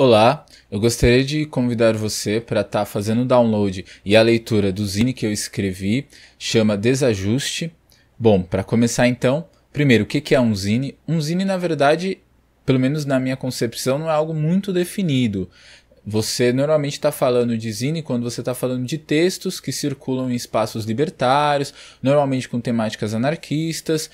Olá, eu gostaria de convidar você para estar tá fazendo o download e a leitura do zine que eu escrevi, chama Desajuste. Bom, para começar então, primeiro, o que, que é um zine? Um zine, na verdade, pelo menos na minha concepção, não é algo muito definido. Você normalmente está falando de zine quando você está falando de textos que circulam em espaços libertários, normalmente com temáticas anarquistas.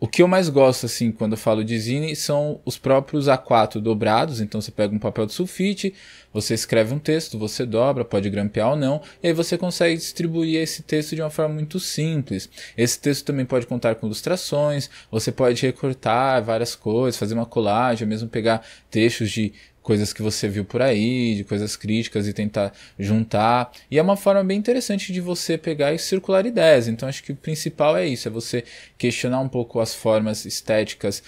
O que eu mais gosto, assim, quando eu falo de zine, são os próprios A4 dobrados. Então você pega um papel de sulfite, você escreve um texto, você dobra, pode grampear ou não, e aí você consegue distribuir esse texto de uma forma muito simples. Esse texto também pode contar com ilustrações, você pode recortar várias coisas, fazer uma colagem, mesmo pegar trechos de coisas que você viu por aí, de coisas críticas e tentar juntar. E é uma forma bem interessante de você pegar e circular ideias. Então acho que o principal é isso, é você questionar um pouco as formas estéticas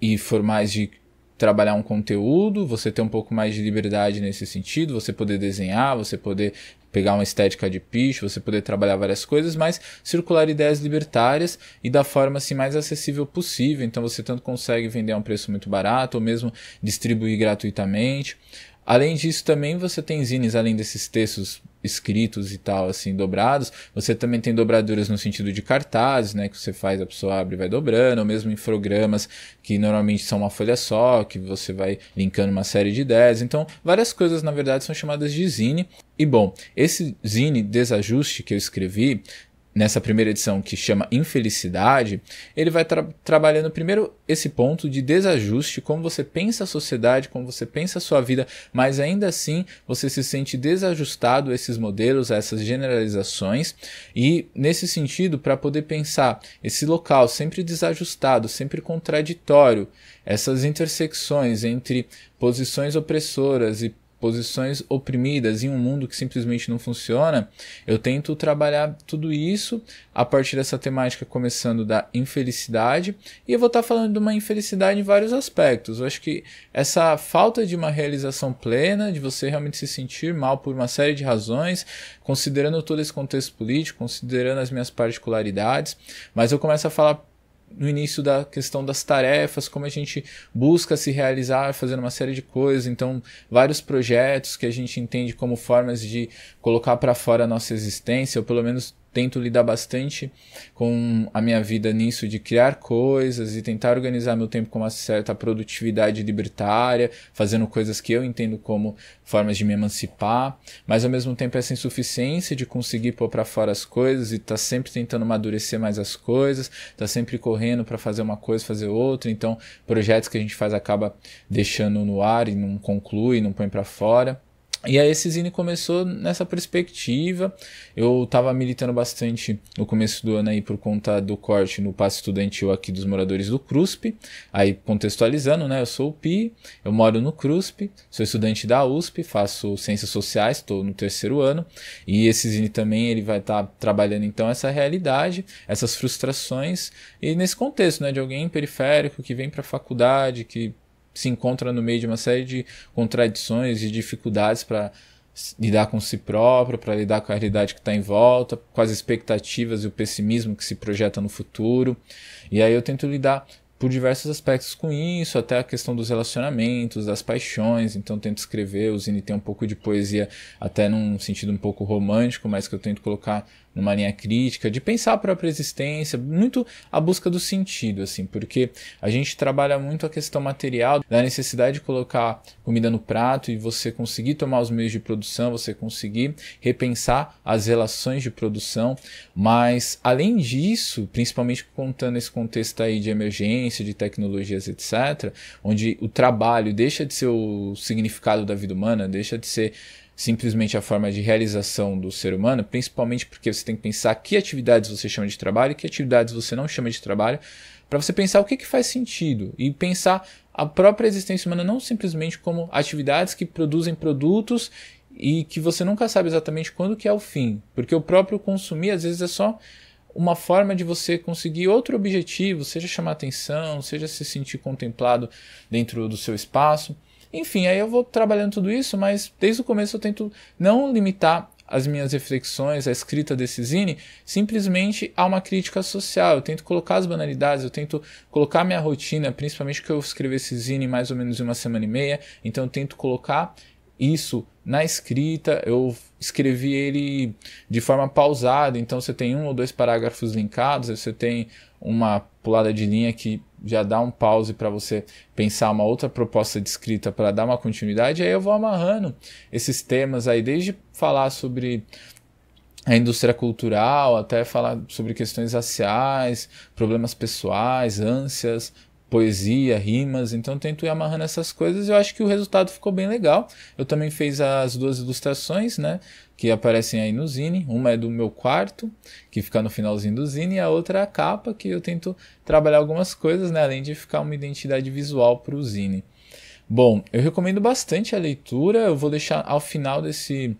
e formais de trabalhar um conteúdo, você ter um pouco mais de liberdade nesse sentido, você poder desenhar, você poder pegar uma estética de picho, você poder trabalhar várias coisas, mas circular ideias libertárias e da forma assim mais acessível possível. Então você tanto consegue vender a um preço muito barato ou mesmo distribuir gratuitamente. Além disso, também você tem zines, além desses textos escritos e tal, assim, dobrados. Você também tem dobraduras no sentido de cartazes, né? Que você faz, a pessoa abre e vai dobrando, ou mesmo infogramas que normalmente são uma folha só, que você vai linkando uma série de ideias. Então, várias coisas, na verdade, são chamadas de zine. E bom, esse zine desajuste que eu escrevi, nessa primeira edição que chama Infelicidade, ele vai tra trabalhando primeiro esse ponto de desajuste, como você pensa a sociedade, como você pensa a sua vida, mas ainda assim você se sente desajustado a esses modelos, a essas generalizações, e nesse sentido, para poder pensar esse local sempre desajustado, sempre contraditório, essas intersecções entre posições opressoras e posições oprimidas em um mundo que simplesmente não funciona, eu tento trabalhar tudo isso a partir dessa temática, começando da infelicidade, e eu vou estar tá falando de uma infelicidade em vários aspectos. Eu acho que essa falta de uma realização plena, de você realmente se sentir mal por uma série de razões, considerando todo esse contexto político, considerando as minhas particularidades, mas eu começo a falar no início da questão das tarefas, como a gente busca se realizar fazendo uma série de coisas, então vários projetos que a gente entende como formas de colocar para fora a nossa existência, ou pelo menos tento lidar bastante com a minha vida nisso de criar coisas e tentar organizar meu tempo com uma certa produtividade libertária, fazendo coisas que eu entendo como formas de me emancipar, mas ao mesmo tempo essa insuficiência de conseguir pôr para fora as coisas e tá sempre tentando amadurecer mais as coisas, tá sempre correndo para fazer uma coisa, fazer outra, então projetos que a gente faz acaba deixando no ar e não conclui, não põe para fora. E aí esse zine começou nessa perspectiva. Eu estava militando bastante no começo do ano aí por conta do corte no passe estudantil aqui dos moradores do CRUSP. Aí contextualizando, né, eu sou o Pi, eu moro no CRUSP, sou estudante da USP, faço ciências sociais, estou no terceiro ano. E esse zine também ele vai estar tá trabalhando então essa realidade, essas frustrações e nesse contexto, né, de alguém periférico que vem para a faculdade, que se encontra no meio de uma série de contradições e dificuldades para lidar com si próprio, para lidar com a realidade que está em volta, com as expectativas e o pessimismo que se projeta no futuro. E aí eu tento lidar por diversos aspectos com isso, até a questão dos relacionamentos, das paixões. Então tento escrever, o Zine tem um pouco de poesia, até num sentido um pouco romântico, mas que eu tento colocar numa linha crítica, de pensar a própria existência, muito a busca do sentido, assim, porque a gente trabalha muito a questão material, da necessidade de colocar comida no prato e você conseguir tomar os meios de produção, você conseguir repensar as relações de produção, mas além disso, principalmente contando esse contexto aí de emergência, de tecnologias, etc., onde o trabalho deixa de ser o significado da vida humana, deixa de ser simplesmente a forma de realização do ser humano, principalmente porque você tem que pensar que atividades você chama de trabalho e que atividades você não chama de trabalho, para você pensar o que, que faz sentido e pensar a própria existência humana não simplesmente como atividades que produzem produtos e que você nunca sabe exatamente quando que é o fim, porque o próprio consumir às vezes é só uma forma de você conseguir outro objetivo, seja chamar atenção, seja se sentir contemplado dentro do seu espaço. Enfim, aí eu vou trabalhando tudo isso, mas desde o começo eu tento não limitar as minhas reflexões, a escrita desse zine, simplesmente há uma crítica social. Eu tento colocar as banalidades, eu tento colocar minha rotina, principalmente que eu escrevi esse zine mais ou menos em uma semana e meia, então eu tento colocar isso na escrita, eu escrevi ele de forma pausada, então você tem um ou dois parágrafos linkados, você tem uma pulada de linha que já dá um pause para você pensar uma outra proposta de escrita para dar uma continuidade. E aí eu vou amarrando esses temas aí, desde falar sobre a indústria cultural, até falar sobre questões raciais, problemas pessoais, ânsias, poesia, rimas, então tento ir amarrando essas coisas e eu acho que o resultado ficou bem legal. Eu também fiz as duas ilustrações, né, que aparecem aí no Zine, uma é do meu quarto, que fica no finalzinho do Zine, e a outra é a capa, que eu tento trabalhar algumas coisas, né, além de ficar uma identidade visual para o Zine. Bom, eu recomendo bastante a leitura, eu vou deixar ao final desse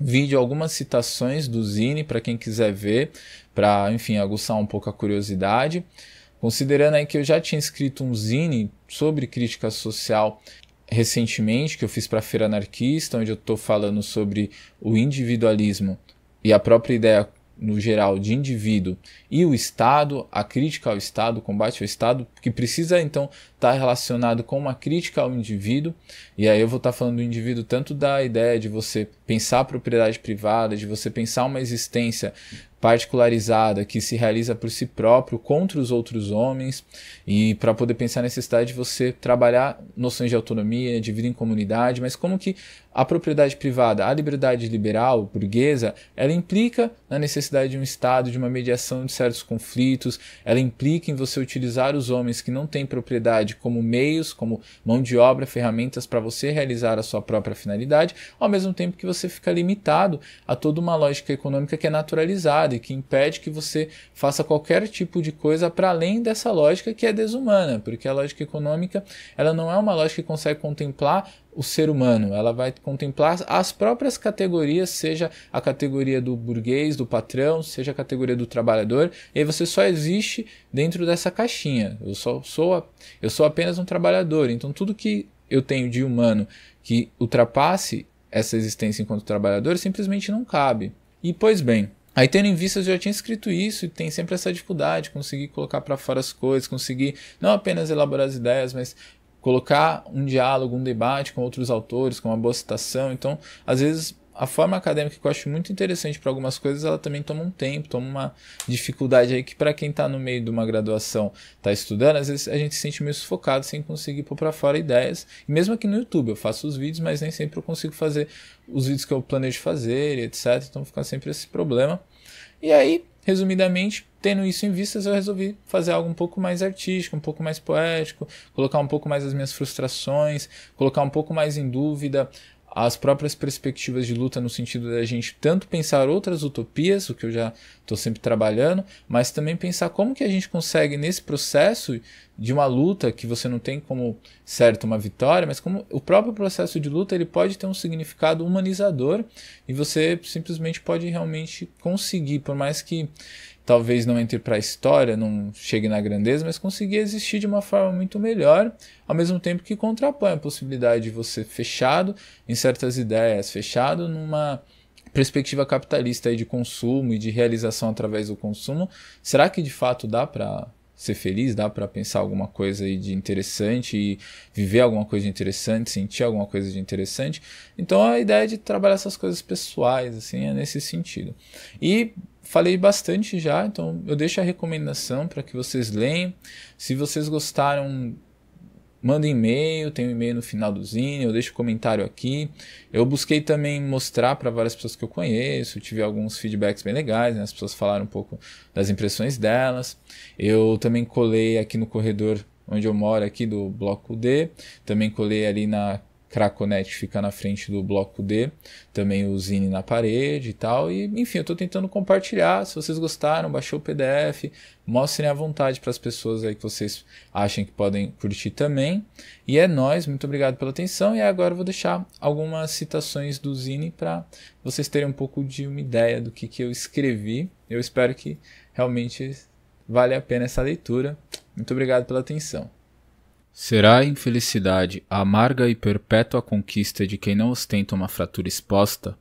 vídeo algumas citações do Zine para quem quiser ver, para, enfim, aguçar um pouco a curiosidade. Considerando aí que eu já tinha escrito um zine sobre crítica social recentemente, que eu fiz para a Feira Anarquista, onde eu estou falando sobre o individualismo e a própria ideia no geral de indivíduo e o Estado, a crítica ao Estado, o combate ao Estado, que precisa então estar tá relacionado com uma crítica ao indivíduo. E aí eu vou estar tá falando do indivíduo tanto da ideia de você pensar a propriedade privada, de você pensar uma existência particularizada que se realiza por si próprio contra os outros homens e para poder pensar a necessidade de você trabalhar noções de autonomia, de vida em comunidade, mas como que a propriedade privada, a liberdade liberal, burguesa, ela implica na necessidade de um Estado, de uma mediação de certos conflitos, ela implica em você utilizar os homens que não têm propriedade como meios, como mão de obra, ferramentas para você realizar a sua própria finalidade, ao mesmo tempo que você fica limitado a toda uma lógica econômica que é naturalizada e que impede que você faça qualquer tipo de coisa para além dessa lógica que é desumana, porque a lógica econômica ela não é uma lógica que consegue contemplar o ser humano, ela vai contemplar as próprias categorias, seja a categoria do burguês, do patrão, seja a categoria do trabalhador, e aí você só existe dentro dessa caixinha. Eu só sou, a, eu sou apenas um trabalhador, então tudo que eu tenho de humano que ultrapasse essa existência enquanto trabalhador simplesmente não cabe. E pois bem, Aí, tendo em vista, eu já tinha escrito isso e tem sempre essa dificuldade, conseguir colocar para fora as coisas, conseguir não apenas elaborar as ideias, mas colocar um diálogo, um debate com outros autores, com uma boa citação. Então, às vezes a forma acadêmica que eu acho muito interessante para algumas coisas, ela também toma um tempo, toma uma dificuldade aí que para quem está no meio de uma graduação, está estudando, às vezes a gente se sente meio sufocado sem conseguir pôr para fora ideias. E mesmo aqui no YouTube, eu faço os vídeos, mas nem sempre eu consigo fazer os vídeos que eu planejo fazer, etc. Então fica sempre esse problema. E aí, resumidamente, tendo isso em vistas, eu resolvi fazer algo um pouco mais artístico, um pouco mais poético, colocar um pouco mais as minhas frustrações, colocar um pouco mais em dúvida as próprias perspectivas de luta no sentido da gente tanto pensar outras utopias, o que eu já estou sempre trabalhando, mas também pensar como que a gente consegue nesse processo de uma luta que você não tem como certo uma vitória, mas como o próprio processo de luta ele pode ter um significado humanizador e você simplesmente pode realmente conseguir, por mais que talvez não entre para a história, não chegue na grandeza, mas conseguir existir de uma forma muito melhor, ao mesmo tempo que contrapõe a possibilidade de você fechado em certas ideias, fechado numa perspectiva capitalista aí de consumo e de realização através do consumo. Será que de fato dá para ser feliz, dá para pensar alguma coisa aí de interessante e viver alguma coisa de interessante, sentir alguma coisa de interessante. Então a ideia de trabalhar essas coisas pessoais assim é nesse sentido. E falei bastante já, então eu deixo a recomendação para que vocês leiam. Se vocês gostaram, mandem e-mail, tem um e-mail no final do Zine, eu deixo um comentário aqui. Eu busquei também mostrar para várias pessoas que eu conheço, tive alguns feedbacks bem legais, né? as pessoas falaram um pouco das impressões delas. Eu também colei aqui no corredor onde eu moro, aqui do bloco D, também colei ali na Craconet fica na frente do bloco D, também o Zine na parede e tal. E enfim, eu estou tentando compartilhar. Se vocês gostaram, baixou o PDF, mostrem à vontade para as pessoas aí que vocês acham que podem curtir também. E é nós, muito obrigado pela atenção. E agora eu vou deixar algumas citações do Zine para vocês terem um pouco de uma ideia do que, que eu escrevi. Eu espero que realmente vale a pena essa leitura. Muito obrigado pela atenção. Será a infelicidade a amarga e perpétua conquista de quem não ostenta uma fratura exposta?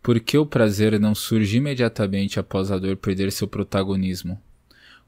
Por que o prazer não surge imediatamente após a dor perder seu protagonismo?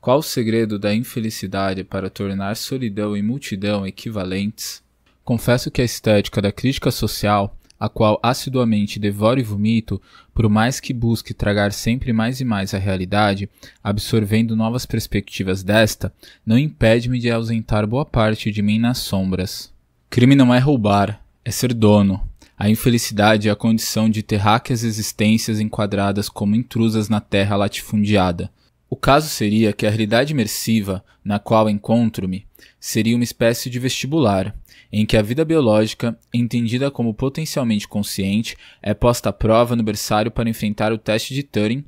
Qual o segredo da infelicidade para tornar solidão e multidão equivalentes? Confesso que a estética da crítica social a qual assiduamente devoro e vomito, por mais que busque tragar sempre mais e mais a realidade, absorvendo novas perspectivas desta, não impede-me de ausentar boa parte de mim nas sombras. Crime não é roubar, é ser dono. A infelicidade é a condição de terráqueas existências enquadradas como intrusas na terra latifundiada. O caso seria que a realidade imersiva, na qual encontro-me, seria uma espécie de vestibular, em que a vida biológica, entendida como potencialmente consciente, é posta à prova no berçário para enfrentar o teste de Turing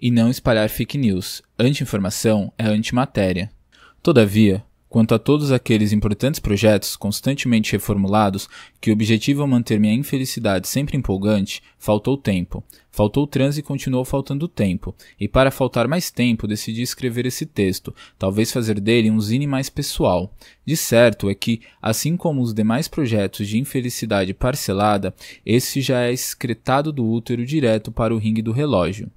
e não espalhar fake news. Anti-informação é antimatéria. Todavia, quanto a todos aqueles importantes projetos constantemente reformulados que objetivam manter minha infelicidade sempre empolgante, faltou tempo. Faltou transe e continuou faltando tempo. E para faltar mais tempo, decidi escrever esse texto, talvez fazer dele um zine mais pessoal. De certo é que, assim como os demais projetos de infelicidade parcelada, esse já é excretado do útero direto para o ringue do relógio.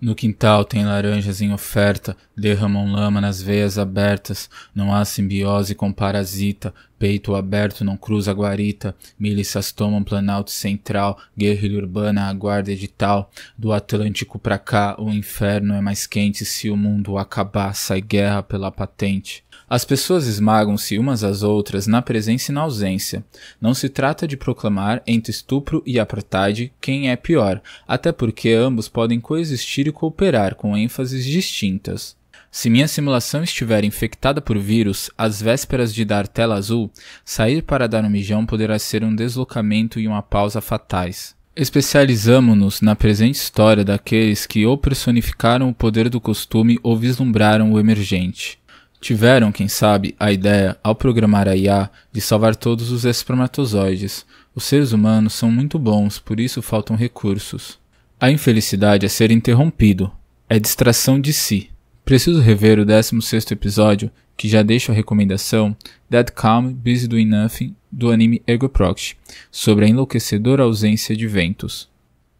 No quintal tem laranjas em oferta, derramam lama nas veias abertas. Não há simbiose com parasita, peito aberto não cruza guarita. Milícias tomam planalto central, guerrilha urbana aguarda edital. Do Atlântico pra cá o inferno é mais quente. Se o mundo acabar, sai guerra pela patente. As pessoas esmagam-se umas às outras na presença e na ausência. Não se trata de proclamar entre estupro e apartheid quem é pior, até porque ambos podem coexistir e cooperar com ênfases distintas. Se minha simulação estiver infectada por vírus, às vésperas de dar tela azul, sair para dar um mijão poderá ser um deslocamento e uma pausa fatais. Especializamo-nos na presente história daqueles que ou personificaram o poder do costume ou vislumbraram o emergente. Tiveram, quem sabe, a ideia, ao programar a IA, de salvar todos os espermatozoides. Os seres humanos são muito bons, por isso faltam recursos. A infelicidade é ser interrompido, é distração de si. Preciso rever o 16 episódio, que já deixo a recomendação, Dead Calm Busy Doing Nothing, do anime Ego Proxy, sobre a enlouquecedora ausência de ventos.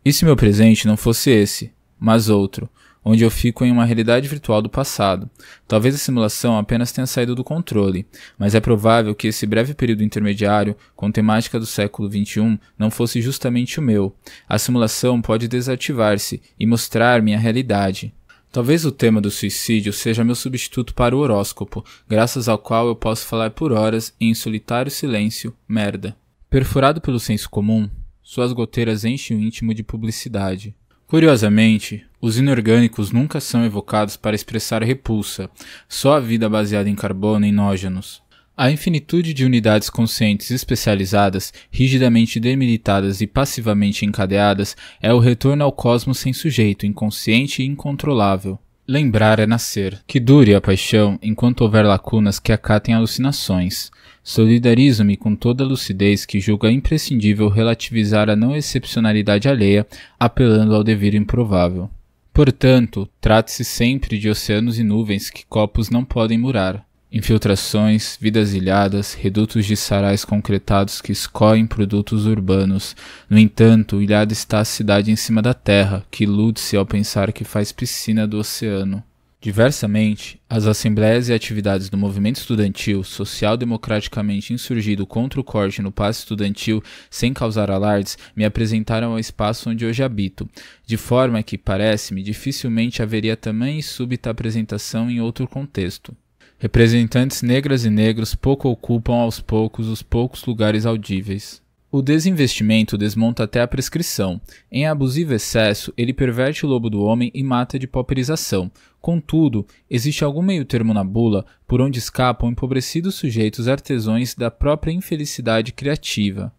E se meu presente não fosse esse, mas outro, onde eu fico em uma realidade virtual do passado. Talvez a simulação apenas tenha saído do controle, mas é provável que esse breve período intermediário, com temática do século XXI, não fosse justamente o meu. A simulação pode desativar-se e mostrar minha realidade. Talvez o tema do suicídio seja meu substituto para o horóscopo, graças ao qual eu posso falar por horas em solitário silêncio, merda. Perfurado pelo senso comum, suas goteiras enchem o íntimo de publicidade. Curiosamente, os inorgânicos nunca são evocados para expressar repulsa, só a vida baseada em carbono e nógenos. A infinitude de unidades conscientes especializadas, rigidamente demilitadas e passivamente encadeadas, é o retorno ao cosmos sem sujeito, inconsciente e incontrolável. Lembrar é nascer. Que dure a paixão enquanto houver lacunas que acatem alucinações. Solidarizo-me com toda a lucidez que julga é imprescindível relativizar a não excepcionalidade alheia, apelando ao devir improvável. Portanto, trate-se sempre de oceanos e nuvens que copos não podem murar infiltrações, vidas ilhadas, redutos de sarais concretados que escoem produtos urbanos. No entanto, ilhada está a cidade em cima da terra, que ilude-se ao pensar que faz piscina do oceano. Diversamente, as assembleias e atividades do movimento estudantil, social-democraticamente insurgido contra o corte no passe estudantil sem causar alardes, me apresentaram ao espaço onde hoje habito, de forma que, parece-me, dificilmente haveria tamanha e súbita apresentação em outro contexto. Representantes negras e negros pouco ocupam aos poucos os poucos lugares audíveis. O desinvestimento desmonta até a prescrição. Em abusivo excesso, ele perverte o lobo do homem e mata de pauperização. Contudo, existe algum meio termo na bula por onde escapam empobrecidos sujeitos artesões da própria infelicidade criativa.